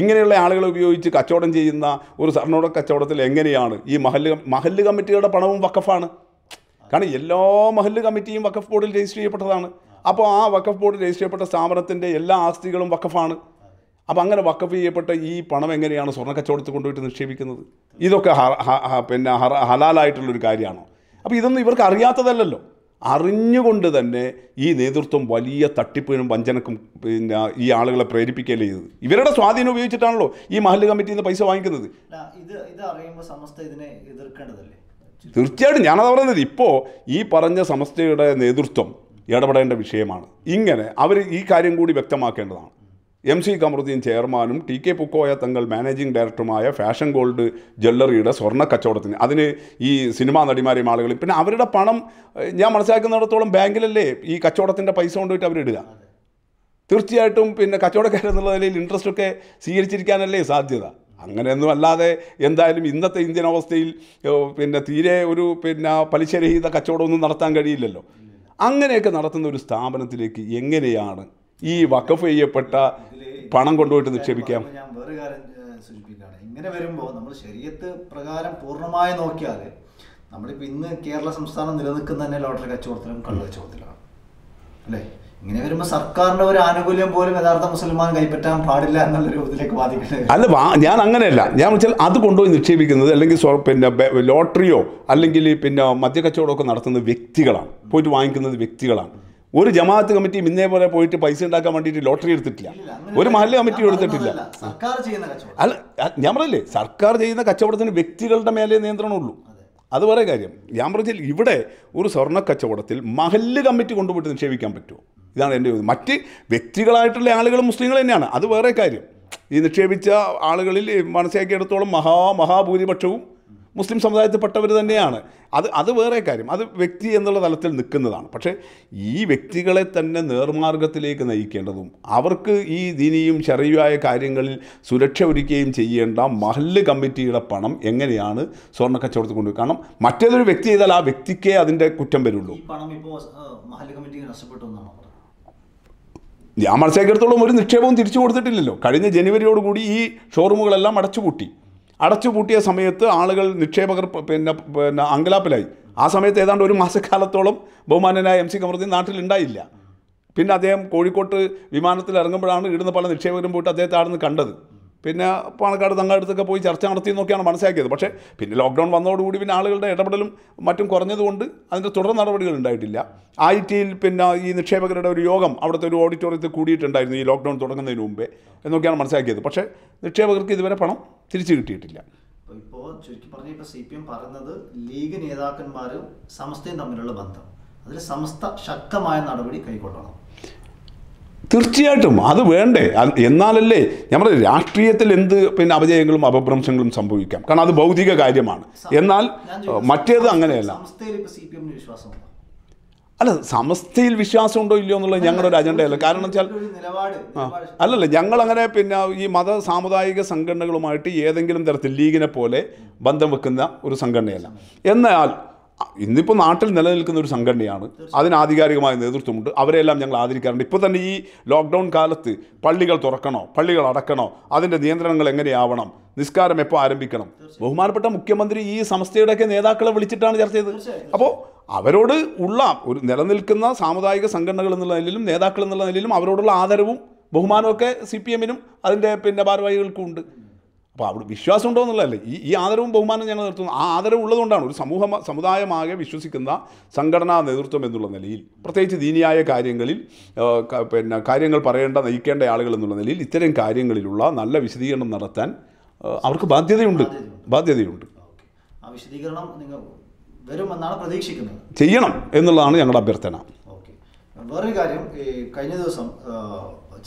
[SPEAKER 2] ഇങ്ങനെയുള്ള ആളുകളെ ഉപയോഗിച്ച് കച്ചവടം ചെയ്യുന്ന ഒരു സർണോട കച്ചവടത്തിൽ എങ്ങനെയാണ് ഈ മഹല്ല് മഹല്ല് കമ്മിറ്റികളുടെ പണവും വക്കഫാണ് കാരണം എല്ലാ മഹല്ല് കമ്മിറ്റിയും വക്കഫ് ബോർഡിൽ രജിസ്റ്റർ ചെയ്യപ്പെട്ടതാണ് അപ്പോൾ ആ വക്കഫ് ബോർഡ് രജിസ്റ്റർ ചെയ്യപ്പെട്ട സ്ഥാപനത്തിൻ്റെ എല്ലാ ആസ്തികളും വക്കഫാണ് അപ്പോൾ അങ്ങനെ വക്കഫ് ചെയ്യപ്പെട്ട ഈ പണം എങ്ങനെയാണ് സ്വർണ്ണ കച്ചവടത്തിൽ കൊണ്ടുപോയിട്ട് നിക്ഷേപിക്കുന്നത് ഇതൊക്കെ പിന്നെ ഹലാലായിട്ടുള്ളൊരു കാര്യമാണോ അപ്പോൾ ഇതൊന്നും ഇവർക്ക് അറിയാത്തതല്ലല്ലോ അറിഞ്ഞുകൊണ്ട് തന്നെ ഈ നേതൃത്വം വലിയ തട്ടിപ്പിനും വഞ്ചനക്കും പിന്നെ ഈ ആളുകളെ പ്രേരിപ്പിക്കുകയല്ലേ ചെയ്തത് ഇവരുടെ സ്വാധീനം ഉപയോഗിച്ചിട്ടാണല്ലോ ഈ മഹല്ല് കമ്മിറ്റിയിൽ നിന്ന് പൈസ വാങ്ങിക്കുന്നത്
[SPEAKER 1] ഇത് ഇത് അറിയുമ്പോൾ സമസ്ത ഇതിനെ എതിർക്കേണ്ടതല്ലേ
[SPEAKER 2] തീർച്ചയായിട്ടും ഞാനത് പറയുന്നത് ഇപ്പോൾ ഈ പറഞ്ഞ സമസ്തയുടെ നേതൃത്വം ഇടപെടേണ്ട വിഷയമാണ് ഇങ്ങനെ അവർ ഈ കാര്യം കൂടി വ്യക്തമാക്കേണ്ടതാണ് എം സി കമറുദ്ദീൻ ചെയർമാനും ടി കെ പുക്കോയ തങ്ങൾ മാനേജിംഗ് ഡയറക്ടറുമായ ഫാഷൻ ഗോൾഡ് ജ്വല്ലറിയുടെ സ്വർണ്ണ കച്ചവടത്തിന് അതിന് ഈ സിനിമാ നടിമാരെയും ആളുകളും പിന്നെ അവരുടെ പണം ഞാൻ മനസ്സിലാക്കുന്നിടത്തോളം ബാങ്കിലല്ലേ ഈ കച്ചവടത്തിൻ്റെ പൈസ കൊണ്ടുപോയിട്ട് അവരിടുക തീർച്ചയായിട്ടും പിന്നെ കച്ചവടക്കാരെന്നുള്ള നിലയിൽ ഇൻട്രസ്റ്റൊക്കെ സ്വീകരിച്ചിരിക്കാനല്ലേ സാധ്യത അങ്ങനെയൊന്നും അല്ലാതെ എന്തായാലും ഇന്നത്തെ ഇന്ത്യൻ അവസ്ഥയിൽ പിന്നെ തീരെ ഒരു പിന്നെ പലിശരഹിത കച്ചവടമൊന്നും നടത്താൻ കഴിയില്ലല്ലോ അങ്ങനെയൊക്കെ നടത്തുന്ന ഒരു സ്ഥാപനത്തിലേക്ക് എങ്ങനെയാണ് ഈ വഖഫ് ചെയ്യപ്പെട്ട പണം കൊണ്ടുപോയിട്ട് നിക്ഷേപിക്കാം
[SPEAKER 1] ഞാൻ വേറെ കാര്യം സൂചിപ്പിക്കുകയാണ് ഇങ്ങനെ വരുമ്പോൾ നമ്മൾ ശരീരത്ത് പ്രകാരം പൂർണ്ണമായി നോക്കിയാൽ നമ്മളിപ്പോൾ ഇന്ന് കേരള സംസ്ഥാനം നിലനിൽക്കുന്ന തന്നെ ലോട്ടറി കച്ചവടത്തിലും കള്ളു കച്ചവടത്തിലാണ് അല്ലേ ഇങ്ങനെ വരുമ്പോൾ സർക്കാരിന്റെ ഒരു ആനുകൂല്യം പോലും യഥാർത്ഥ മുസൽമാൻ കൈപ്പറ്റാൻ പാടില്ല എന്നുള്ള രൂപത്തിലേക്ക് വാദിക്കുന്നത് അല്ല
[SPEAKER 2] ഞാൻ അങ്ങനെയല്ല ഞാൻ വെച്ചാൽ അത് കൊണ്ടുപോയി നിക്ഷേപിക്കുന്നത് അല്ലെങ്കിൽ പിന്നെ ലോട്ടറിയോ അല്ലെങ്കിൽ പിന്നെ മദ്യക്കച്ചവടമൊക്കെ നടത്തുന്ന വ്യക്തികളാണ് പോയിട്ട് വാങ്ങിക്കുന്നത് വ്യക്തികളാണ് ഒരു ജമാഅത്ത് കമ്മിറ്റി ഇന്നേ പോലെ പോയിട്ട് പൈസ ഉണ്ടാക്കാൻ വേണ്ടിയിട്ട് ലോട്ടറി എടുത്തിട്ടില്ല
[SPEAKER 1] ഒരു മഹല്ല കമ്മിറ്റി
[SPEAKER 2] എടുത്തിട്ടില്ല അല്ല ഞാൻ പറയില്ലേ സർക്കാർ ചെയ്യുന്ന കച്ചവടത്തിന് വ്യക്തികളുടെ മേലെ നിയന്ത്രണമുള്ളൂ അത് വേറെ കാര്യം ഞാൻ പറഞ്ഞാൽ ഇവിടെ ഒരു സ്വർണ്ണ കച്ചവടത്തിൽ മഹല്ല് കമ്മിറ്റി കൊണ്ടുപോയിട്ട് നിക്ഷേപിക്കാൻ പറ്റുമോ ഇതാണ് എൻ്റെ മറ്റ് വ്യക്തികളായിട്ടുള്ള ആളുകൾ മുസ്ലിങ്ങൾ തന്നെയാണ് അത് വേറെ കാര്യം ഈ നിക്ഷേപിച്ച ആളുകളിൽ മനസ്സിലാക്കിയെടുത്തോളം മഹാ മഹാഭൂരിപക്ഷവും മുസ്ലിം സമുദായത്തിൽപ്പെട്ടവർ തന്നെയാണ് അത് അത് വേറെ കാര്യം അത് വ്യക്തി എന്നുള്ള തലത്തിൽ നിൽക്കുന്നതാണ് പക്ഷേ ഈ വ്യക്തികളെ തന്നെ നേർമാർഗത്തിലേക്ക് നയിക്കേണ്ടതും അവർക്ക് ഈ ദീനിയും ശരീരമായ കാര്യങ്ങളിൽ സുരക്ഷ ഒരുക്കുകയും ചെയ്യേണ്ട മഹല്ല് കമ്മിറ്റിയുടെ പണം എങ്ങനെയാണ് സ്വർണ്ണ കച്ചവടത്തിൽ കൊണ്ടുപോയി കാരണം മറ്റേതൊരു വ്യക്തി ചെയ്താൽ ആ വ്യക്തിക്കേ അതിൻ്റെ കുറ്റം വരുള്ളൂ ഞാൻ മനസ്സിലാക്കിയെടുത്തോളം ഒരു നിക്ഷേപവും തിരിച്ചു കൊടുത്തിട്ടില്ലല്ലോ കഴിഞ്ഞ ജനുവരിയോടുകൂടി ഈ ഷോറൂമുകളെല്ലാം അടച്ചുപൂട്ടി അടച്ചുപൂട്ടിയ സമയത്ത് ആളുകൾ നിക്ഷേപകർ പിന്നെ പിന്നെ അങ്കലാപ്പിലായി ആ സമയത്ത് ഏതാണ്ട് ഒരു മാസക്കാലത്തോളം ബഹുമാനനായ എം സി കമറുദ്ദീൻ നാട്ടിലുണ്ടായില്ല പിന്നെ അദ്ദേഹം കോഴിക്കോട്ട് വിമാനത്തിൽ ഇറങ്ങുമ്പോഴാണ് ഇടുന്ന പല നിക്ഷേപകരും പോയിട്ട് അദ്ദേഹത്തെ ആടുന്ന് കണ്ടത് പിന്നെ പാണക്കാട് തങ്ങാടത്തൊക്കെ പോയി ചർച്ച നടത്തി നോക്കിയാണ് മനസ്സിലാക്കിയത് പക്ഷേ പിന്നെ ലോക്ക്ഡൗൺ വന്നതോടുകൂടി പിന്നെ ആളുകളുടെ ഇടപെടലും മറ്റും കുറഞ്ഞതുകൊണ്ട് അതിൻ്റെ തുടർ നടപടികൾ ഉണ്ടായിട്ടില്ല ഐ ടിയിൽ പിന്നെ ഈ നിക്ഷേപകരുടെ ഒരു യോഗം അവിടുത്തെ ഒരു ഓഡിറ്റോറിയത്തിൽ കൂടിയിട്ടുണ്ടായിരുന്നു ഈ ലോക്ക്ഡൗൺ തുടങ്ങുന്നതിന് മുമ്പേ എന്നൊക്കെയാണ് മനസ്സിലാക്കിയത് പക്ഷേ നിക്ഷേപകർക്ക് ഇതുവരെ പണം തിരിച്ചു കിട്ടിയിട്ടില്ല
[SPEAKER 1] ഇപ്പോൾ ചുരുക്കി പറഞ്ഞ ഇപ്പോൾ സി പി എം പറയുന്നത് ലീഗ് നേതാക്കന്മാരും സമസ്തയും തമ്മിലുള്ള ബന്ധം അതിൽ സമസ്ത ശക്തമായ നടപടി കൈക്കൊള്ളണം
[SPEAKER 2] തീർച്ചയായിട്ടും അത് വേണ്ടേ എന്നാലല്ലേ നമ്മുടെ രാഷ്ട്രീയത്തിൽ എന്ത് പിന്നെ അപജയങ്ങളും അപഭ്രംശങ്ങളും സംഭവിക്കാം കാരണം അത് ഭൗതിക കാര്യമാണ് എന്നാൽ മറ്റേത് അങ്ങനെയല്ല അല്ല സമസ്തയിൽ വിശ്വാസം ഉണ്ടോ ഇല്ലയോ എന്നുള്ളത് ഞങ്ങളുടെ ഒരു അജണ്ടയല്ല കാരണം വെച്ചാൽ അല്ലല്ല ഞങ്ങളങ്ങനെ പിന്നെ ഈ മത സാമുദായിക സംഘടനകളുമായിട്ട് ഏതെങ്കിലും തരത്തിൽ ലീഗിനെ പോലെ ബന്ധം വെക്കുന്ന ഒരു സംഘടനയല്ല എന്നാൽ ഇന്നിപ്പോൾ നാട്ടിൽ നിലനിൽക്കുന്ന ഒരു സംഘടനയാണ് അതിന് ആധികാരികമായ നേതൃത്വമുണ്ട് അവരെല്ലാം ഞങ്ങൾ ആദരിക്കാറുണ്ട് ഇപ്പോൾ തന്നെ ഈ ലോക്ക്ഡൗൺ കാലത്ത് പള്ളികൾ തുറക്കണോ പള്ളികൾ അടക്കണോ അതിൻ്റെ നിയന്ത്രണങ്ങൾ എങ്ങനെയാവണം നിസ്കാരം എപ്പോൾ ആരംഭിക്കണം ബഹുമാനപ്പെട്ട മുഖ്യമന്ത്രി ഈ സംസ്ഥയുടെയൊക്കെ നേതാക്കളെ വിളിച്ചിട്ടാണ് ചർച്ച ചെയ്തത് അപ്പോൾ അവരോട് ഉള്ള ഒരു നിലനിൽക്കുന്ന സാമുദായിക സംഘടനകൾ എന്നുള്ള നിലയിലും നേതാക്കൾ എന്നുള്ള നിലയിലും അവരോടുള്ള ആദരവും ബഹുമാനമൊക്കെ സി പി എമ്മിനും അതിൻ്റെ പിന്നെ ഭാരവാഹികൾക്കും ഉണ്ട് അപ്പോൾ അവിടെ വിശ്വാസം ഉണ്ടോ എന്നുള്ളതല്ലേ ഈ ഈ ആദരവും ബഹുമാനവും ഞങ്ങൾ നിർത്തുന്നു ആ ആദരവ് ഉള്ളതുകൊണ്ടാണ് ഒരു സമൂഹ സമുദായമാകെ വിശ്വസിക്കുന്ന സംഘടനാ നേതൃത്വം എന്നുള്ള നിലയിൽ പ്രത്യേകിച്ച് ദീനിയായ കാര്യങ്ങളിൽ പിന്നെ കാര്യങ്ങൾ പറയേണ്ട നയിക്കേണ്ട ആളുകൾ എന്നുള്ള നിലയിൽ ഇത്തരം കാര്യങ്ങളിലുള്ള നല്ല വിശദീകരണം നടത്താൻ അവർക്ക് ബാധ്യതയുണ്ട് ബാധ്യതയുണ്ട്
[SPEAKER 1] ആ വിശദീകരണം നിങ്ങൾ വരുമെന്നാണ് പ്രതീക്ഷിക്കുന്നത്
[SPEAKER 2] ചെയ്യണം എന്നുള്ളതാണ് ഞങ്ങളുടെ അഭ്യർത്ഥന
[SPEAKER 1] വേറൊരു കാര്യം കഴിഞ്ഞ ദിവസം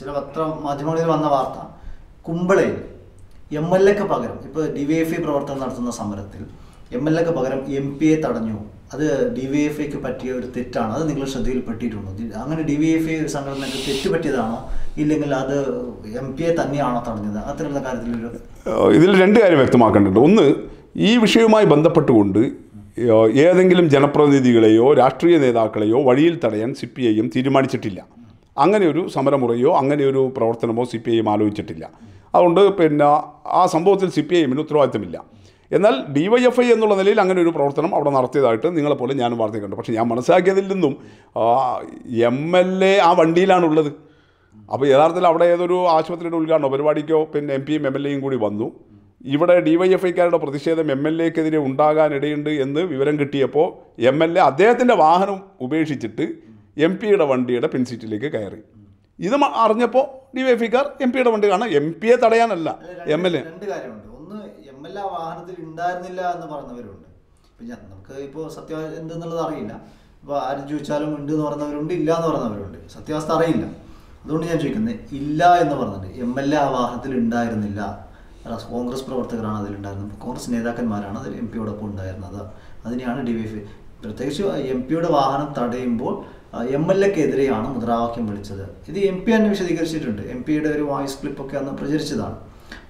[SPEAKER 1] ചില പത്ര മാധ്യമങ്ങളിൽ വന്ന വാർത്ത കുമ്പളയിൽ എം എൽ എക്ക് പകരം ഇപ്പോൾ ഡി വി എഫ് ഐ പ്രവർത്തനം നടത്തുന്ന സമരത്തിൽ എം എൽ എക്ക് പകരം എം പി എ തടഞ്ഞു അത് ഡി വി എഫ് ഐക്ക് പറ്റിയ ഒരു തെറ്റാണ് അത് നിങ്ങൾ ശ്രദ്ധയിൽപ്പെട്ടിട്ടുണ്ടോ അങ്ങനെ ഡി വി എഫ് ഐ സംഘടനയ്ക്ക് പറ്റിയതാണോ ഇല്ലെങ്കിൽ അത് എം പി എ തന്നെയാണോ തടഞ്ഞത് അത്തരമുള്ള ഒരു ഇതിൽ രണ്ട് കാര്യം
[SPEAKER 2] വ്യക്തമാക്കേണ്ടത് ഒന്ന് ഈ വിഷയവുമായി ബന്ധപ്പെട്ടുകൊണ്ട് ഏതെങ്കിലും ജനപ്രതിനിധികളെയോ രാഷ്ട്രീയ നേതാക്കളെയോ വഴിയിൽ തടയാൻ സി പി ഐ എം തീരുമാനിച്ചിട്ടില്ല അങ്ങനെ ഒരു സമരമുറയോ അങ്ങനെ ഒരു പ്രവർത്തനമോ സി പി ഐ എം ആലോചിച്ചിട്ടില്ല അതുകൊണ്ട് പിന്നെ ആ സംഭവത്തിൽ സി പി ഐ എമ്മിന് ഉത്തരവാദിത്തമില്ല എന്നാൽ ഡി വൈ എഫ് ഐ എന്നുള്ള നിലയിൽ അങ്ങനെ ഒരു പ്രവർത്തനം അവിടെ നടത്തിയതായിട്ട് നിങ്ങളെപ്പോലെ ഞാൻ വാർത്തിട്ടുണ്ട് കണ്ടു പക്ഷേ ഞാൻ മനസ്സിലാക്കിയതിൽ നിന്നും എം എൽ എ ആ വണ്ടിയിലാണുള്ളത് അപ്പോൾ യഥാർത്ഥത്തിൽ അവിടെ ഏതൊരു ആശുപത്രിയുടെ ഉദ്ഘാടനം പരിപാടിക്കോ പിന്നെ എം പിയും എം എൽ എയും കൂടി വന്നു ഇവിടെ ഡി വൈ എഫ് ഐക്കാരുടെ പ്രതിഷേധം എം എൽ എക്കെതിരെ ഉണ്ടാകാനിടയുണ്ട് എന്ന് വിവരം കിട്ടിയപ്പോൾ എം എൽ എ അദ്ദേഹത്തിൻ്റെ വാഹനം ഉപേക്ഷിച്ചിട്ട് എം പിയുടെ വണ്ടിയുടെ പിൻസീറ്റിലേക്ക് കയറി ഇത് അറിഞ്ഞപ്പോൾ ഡി വൈ എഫ്ഐക്കാർ എം പിയുടെ വണ്ടി കാണാം എം പിയെ തടയാനല്ല എം എൽ എ
[SPEAKER 1] ഒന്ന് എം എൽ എ വാഹനത്തിൽ ഉണ്ടായിരുന്നില്ല എന്ന് പറഞ്ഞവരുണ്ട് നമുക്ക് ഇപ്പോൾ സത്യം എന്തെന്നുള്ളത് അറിയില്ല ഇപ്പോൾ ആരും ചോദിച്ചാലും ഉണ്ട് എന്ന് പറഞ്ഞവരുണ്ട് ഇല്ല എന്ന് പറഞ്ഞവരുണ്ട് സത്യാവസ്ഥ അറിയില്ല അതുകൊണ്ട് ഞാൻ ചോദിക്കുന്നത് ഇല്ല എന്ന് പറഞ്ഞിട്ട് എം എൽ എ ആ വാഹനത്തിൽ ഉണ്ടായിരുന്നില്ല കോൺഗ്രസ് പ്രവർത്തകരാണ് അതിലുണ്ടായിരുന്നത് കോൺഗ്രസ് നേതാക്കന്മാരാണ് അതിൽ എം പിയോടൊപ്പം ഉണ്ടായിരുന്നത് അതിനെയാണ് ഡി വൈ എഫ് പ്രത്യേകിച്ച് എം പിയുടെ വാഹനം തടയുമ്പോൾ എം എൽ എക്കെതിരെയാണ് മുദ്രാവാക്യം വിളിച്ചത് ഇത് എം പി തന്നെ വിശദീകരിച്ചിട്ടുണ്ട് എം പിയുടെ ഒരു വോയിസ് ക്ലിപ്പൊക്കെ അന്ന് പ്രചരിച്ചതാണ്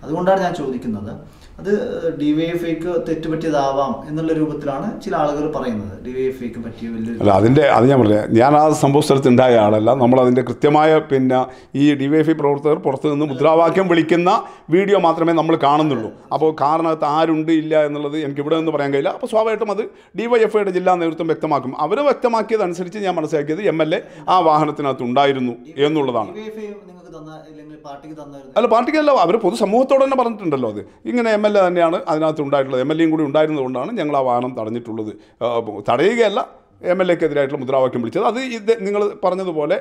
[SPEAKER 1] അതുകൊണ്ടാണ് ഞാൻ ചോദിക്കുന്നത് അത് ഡി വൈ എഫ് ഐക്ക് തെറ്റുപറ്റിയതാവാം എന്നുള്ള രൂപത്തിലാണ് ചില ആളുകൾ പറയുന്നത് ഡി വൈ എഫ് ഐക്ക് പറ്റിയ വലിയ അല്ല
[SPEAKER 2] അതിൻ്റെ അത് ഞാൻ പറഞ്ഞത് ഞാൻ ആ സംഭവ സ്ഥലത്ത് ഉണ്ടായ ആളല്ല നമ്മൾ അതിൻ്റെ കൃത്യമായ പിന്നെ ഈ ഡി വൈ എഫ് ഐ പ്രവർത്തകർ പുറത്തു നിന്ന് മുദ്രാവാക്യം വിളിക്കുന്ന വീഡിയോ മാത്രമേ നമ്മൾ കാണുന്നുള്ളൂ അപ്പോൾ കാരണത്ത് ആരുണ്ട് ഇല്ല എന്നുള്ളത് എനിക്ക് ഇവിടെ നിന്ന് പറയാൻ കഴിയില്ല അപ്പോൾ സ്വാഭാവികമായിട്ടും അത് ഡി വൈ എഫ് ഐയുടെ ജില്ലാ നേതൃത്വം വ്യക്തമാക്കും അവർ വ്യക്തമാക്കിയതനുസരിച്ച് ഞാൻ മനസ്സിലാക്കിയത് എം എൽ എ ആ വാഹനത്തിനകത്ത് ഉണ്ടായിരുന്നു എന്നുള്ളതാണ് അല്ല പാർട്ടിക്കല്ല അവർ പൊതുസമൂഹത്തോട് തന്നെ പറഞ്ഞിട്ടുണ്ടല്ലോ അത് ഇങ്ങനെ എം എൽ എ തന്നെയാണ് അതിനകത്ത് ഉണ്ടായിട്ടുള്ളത് എം എൽ എയും കൂടി ഉണ്ടായിരുന്നതുകൊണ്ടാണ് ഞങ്ങൾ ആ വാഹനം തടഞ്ഞിട്ടുള്ളത് തടയുകയല്ല എം എൽ എക്കെതിരായിട്ടുള്ള മുദ്രാവാക്യം വിളിച്ചത് അത് ഇത് നിങ്ങൾ പറഞ്ഞതുപോലെ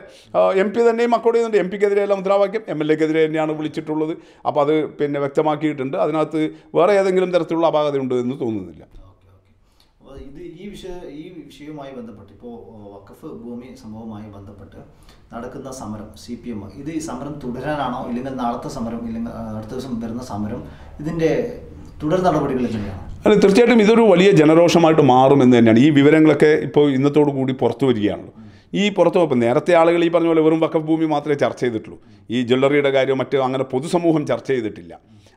[SPEAKER 2] എം പി തന്നെയും അക്കോർഡ് ചെയ്യുന്നുണ്ട് എം പിക്കെതിരെയല്ല മുദ്രാവാക്യം എം എൽ എക്കെതിരെ തന്നെയാണ് വിളിച്ചിട്ടുള്ളത് അപ്പോൾ അത് പിന്നെ വ്യക്തമാക്കിയിട്ടുണ്ട് അതിനകത്ത് വേറെ ഏതെങ്കിലും തരത്തിലുള്ള അപാകത ഉണ്ട് എന്ന് തോന്നുന്നില്ല
[SPEAKER 1] ഇത് ഈ വിഷയ ഈ വിഷയവുമായി ബന്ധപ്പെട്ട് ഇപ്പോൾ വഖഫ് ഭൂമി സംഭവവുമായി ബന്ധപ്പെട്ട് നടക്കുന്ന സമരം സി പി എം ഇത് ഈ സമരം തുടരാനാണോ ഇല്ലെങ്കിൽ നാളത്തെ സമരം ഇല്ലെങ്കിൽ അടുത്ത ദിവസം വരുന്ന സമരം ഇതിൻ്റെ തുടർ നടപടികൾ എങ്ങനെയാണ്
[SPEAKER 2] അല്ലെ തീർച്ചയായിട്ടും ഇതൊരു വലിയ ജനരോഷമായിട്ട് മാറുമെന്ന് തന്നെയാണ് ഈ വിവരങ്ങളൊക്കെ ഇപ്പോൾ ഇന്നത്തോടു കൂടി പുറത്തു വരികയാണല്ലോ ഈ പുറത്തു പോയപ്പോൾ നേരത്തെ ആളുകൾ ഈ പറഞ്ഞ പോലെ വെറും വക്കഫ് ഭൂമി മാത്രമേ ചർച്ച ചെയ്തിട്ടുള്ളൂ ഈ ജ്വല്ലറിയുടെ കാര്യം മറ്റു അങ്ങനെ പൊതുസമൂഹം ചർച്ച ചെയ്തിട്ടില്ല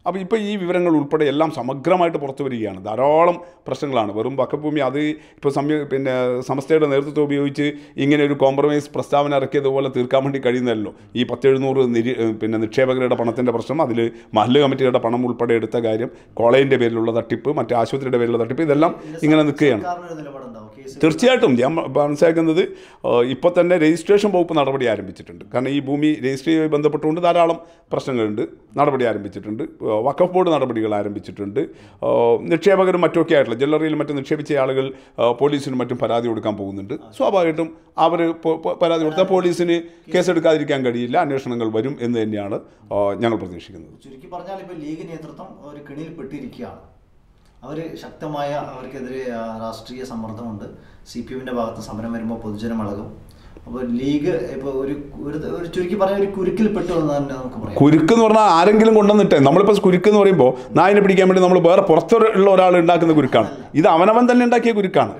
[SPEAKER 2] അപ്പോൾ ഇപ്പോൾ ഈ വിവരങ്ങൾ ഉൾപ്പെടെ എല്ലാം സമഗ്രമായിട്ട് പുറത്തു വരികയാണ് ധാരാളം പ്രശ്നങ്ങളാണ് വെറും വക്കഭൂമി അത് ഇപ്പോൾ സമയ പിന്നെ സംസ്ഥയുടെ നേതൃത്വം ഉപയോഗിച്ച് ഇങ്ങനെ ഒരു കോംപ്രമൈസ് പ്രസ്താവന ഇറക്കിയതുപോലെ തീർക്കാൻ വേണ്ടി കഴിയുന്നതല്ലോ ഈ പത്തെഴുന്നൂറ് നിരി പിന്നെ നിക്ഷേപകരുടെ പണത്തിൻ്റെ പ്രശ്നം അതിൽ മഹല്ല് കമ്മിറ്റിയുടെ പണം ഉൾപ്പെടെ എടുത്ത കാര്യം കോളേജിൻ്റെ പേരിലുള്ള തട്ടിപ്പ് മറ്റേ ആശുപത്രിയുടെ പേരിലുള്ള തട്ടിപ്പ് ഇതെല്ലാം ഇങ്ങനെ നിൽക്കുകയാണ് തീർച്ചയായിട്ടും ഞാൻ മനസ്സിലാക്കുന്നത് ഇപ്പോൾ തന്നെ രജിസ്ട്രേഷൻ വകുപ്പ് നടപടി ആരംഭിച്ചിട്ടുണ്ട് കാരണം ഈ ഭൂമി രജിസ്ട്രിയുമായി ബന്ധപ്പെട്ടുകൊണ്ട് ധാരാളം പ്രശ്നങ്ങളുണ്ട് നടപടി ആരംഭിച്ചിട്ടുണ്ട് വഖഫ് ബോർഡ് നടപടികൾ ആരംഭിച്ചിട്ടുണ്ട് നിക്ഷേപകരും മറ്റൊക്കെ ആയിട്ടുള്ള ജ്വല്ലറിയിൽ മറ്റും നിക്ഷേപിച്ച ആളുകൾ പോലീസിനും മറ്റും പരാതി കൊടുക്കാൻ പോകുന്നുണ്ട് സ്വാഭാവികമായിട്ടും അവർ പരാതി കൊടുത്താൽ പോലീസിന് കേസെടുക്കാതിരിക്കാൻ കഴിയില്ല അന്വേഷണങ്ങൾ വരും എന്ന് തന്നെയാണ് ഞങ്ങൾ പ്രതീക്ഷിക്കുന്നത്
[SPEAKER 1] ചുരുക്കി പറഞ്ഞാൽ ഇപ്പോൾ ലീഗ് നേതൃത്വം ഒരു കിണിയിൽ പെട്ടിരിക്കുകയാണ് അവർ ശക്തമായ അവർക്കെതിരെ രാഷ്ട്രീയ സമ്മർദ്ദമുണ്ട് സി പി എമ്മിൻ്റെ ഭാഗത്ത് സമരം വരുമ്പോൾ പൊതുജനം ഇളകും അപ്പോൾ ലീഗ് ഇപ്പോൾ ഒരു ഒരു ചുരുക്കി പറഞ്ഞ ഒരു കുരുക്കിൽ പെട്ടു എന്ന് തന്നെ നമുക്ക്
[SPEAKER 2] പറയാം കുരുക്ക് എന്ന് പറഞ്ഞാൽ ആരെങ്കിലും കൊണ്ടുവന്നിട്ടേ നമ്മളിപ്പോൾ കുരുക്ക് എന്ന് പറയുമ്പോൾ നായിനെ പിടിക്കാൻ വേണ്ടി നമ്മൾ വേറെ പുറത്തുള്ള ഒരാൾ ഉണ്ടാക്കുന്ന കുരുക്കാണ് ഇത് അവനവൻ തന്നെ ഉണ്ടാക്കിയ കുരുക്കാണ്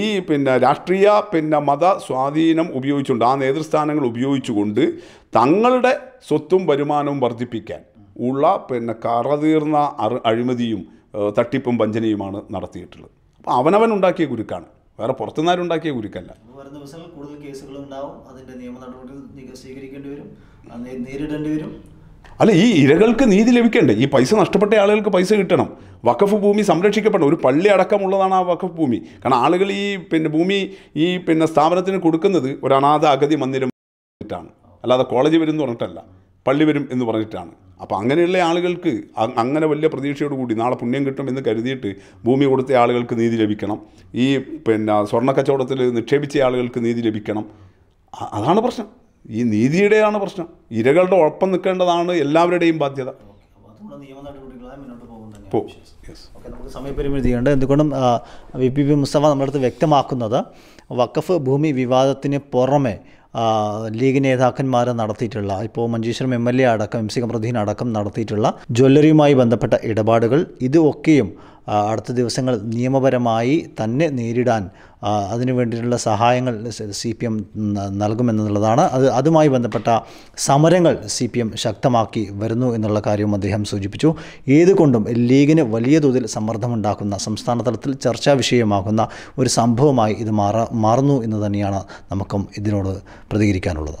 [SPEAKER 2] ഈ പിന്നെ രാഷ്ട്രീയ പിന്നെ മത സ്വാധീനം ഉപയോഗിച്ചുകൊണ്ട് ആ നേതൃസ്ഥാനങ്ങൾ ഉപയോഗിച്ചുകൊണ്ട് തങ്ങളുടെ സ്വത്തും വരുമാനവും വർദ്ധിപ്പിക്കാൻ ഉള്ള പിന്നെ കറതീർന്ന അഴിമതിയും തട്ടിപ്പും വഞ്ചനയുമാണ് നടത്തിയിട്ടുള്ളത് അപ്പോൾ അവനവൻ ഉണ്ടാക്കിയ ഗുരുക്കാണ് വേറെ പുറത്തുനിന്നാരുണ്ടാക്കിയ ഗുരുക്കല്ല
[SPEAKER 1] ദിവസങ്ങളിൽ കൂടുതൽ
[SPEAKER 2] അല്ല ഈ ഇരകൾക്ക് നീതി ലഭിക്കണ്ടേ ഈ പൈസ നഷ്ടപ്പെട്ട ആളുകൾക്ക് പൈസ കിട്ടണം വഖഫ് ഭൂമി സംരക്ഷിക്കപ്പെടണം ഒരു പള്ളി അടക്കമുള്ളതാണ് ആ വഖഫ് ഭൂമി കാരണം ആളുകൾ ഈ പിന്നെ ഭൂമി ഈ പിന്നെ സ്ഥാപനത്തിന് കൊടുക്കുന്നത് ഒരു അനാഥ അഗതി മന്ദിരം ആണ് അല്ലാതെ കോളേജ് വരും എന്ന് പറഞ്ഞിട്ടല്ല പള്ളി വരും എന്ന് പറഞ്ഞിട്ടാണ് അപ്പോൾ അങ്ങനെയുള്ള ആളുകൾക്ക് അങ്ങനെ വലിയ പ്രതീക്ഷയോട് കൂടി നാളെ പുണ്യം കിട്ടും എന്ന് കരുതിയിട്ട് ഭൂമി കൊടുത്ത ആളുകൾക്ക് നീതി ലഭിക്കണം ഈ പിന്നെ സ്വർണ്ണ കച്ചവടത്തിൽ നിക്ഷേപിച്ച ആളുകൾക്ക് നീതി ലഭിക്കണം അതാണ് പ്രശ്നം ഈ നീതിയുടെയാണ് പ്രശ്നം ഇരകളുടെ ഒപ്പം നിൽക്കേണ്ടതാണ് എല്ലാവരുടെയും ബാധ്യത
[SPEAKER 1] പോകും നമുക്ക് സമയപരിമിതിയുണ്ട് എന്തുകൊണ്ടും വി പി പി മുസ്തഫ നമ്മുടെ അടുത്ത് വ്യക്തമാക്കുന്നത് വഖഫ് ഭൂമി വിവാദത്തിന് പുറമെ ലീഗ് നേതാക്കന്മാർ നടത്തിയിട്ടുള്ള ഇപ്പോൾ മഞ്ചേശ്വരം എം എൽ എ അടക്കം എം സി കമറുദ്ദീൻ അടക്കം നടത്തിയിട്ടുള്ള ജ്വല്ലറിയുമായി ബന്ധപ്പെട്ട ഇടപാടുകൾ ഇതൊക്കെയും അടുത്ത ദിവസങ്ങൾ നിയമപരമായി തന്നെ നേരിടാൻ അതിനു വേണ്ടിയിട്ടുള്ള സഹായങ്ങൾ സി പി എം നൽകുമെന്നുള്ളതാണ് അത് അതുമായി ബന്ധപ്പെട്ട സമരങ്ങൾ സി പി എം ശക്തമാക്കി വരുന്നു എന്നുള്ള കാര്യവും അദ്ദേഹം സൂചിപ്പിച്ചു ഏതുകൊണ്ടും ലീഗിന് വലിയ തോതിൽ സമ്മർദ്ദമുണ്ടാക്കുന്ന സംസ്ഥാന തലത്തിൽ ചർച്ചാ വിഷയമാകുന്ന ഒരു സംഭവമായി ഇത് മാറുന്നു എന്ന് തന്നെയാണ് നമുക്കും ഇതിനോട് പ്രതികരിക്കാനുള്ളത്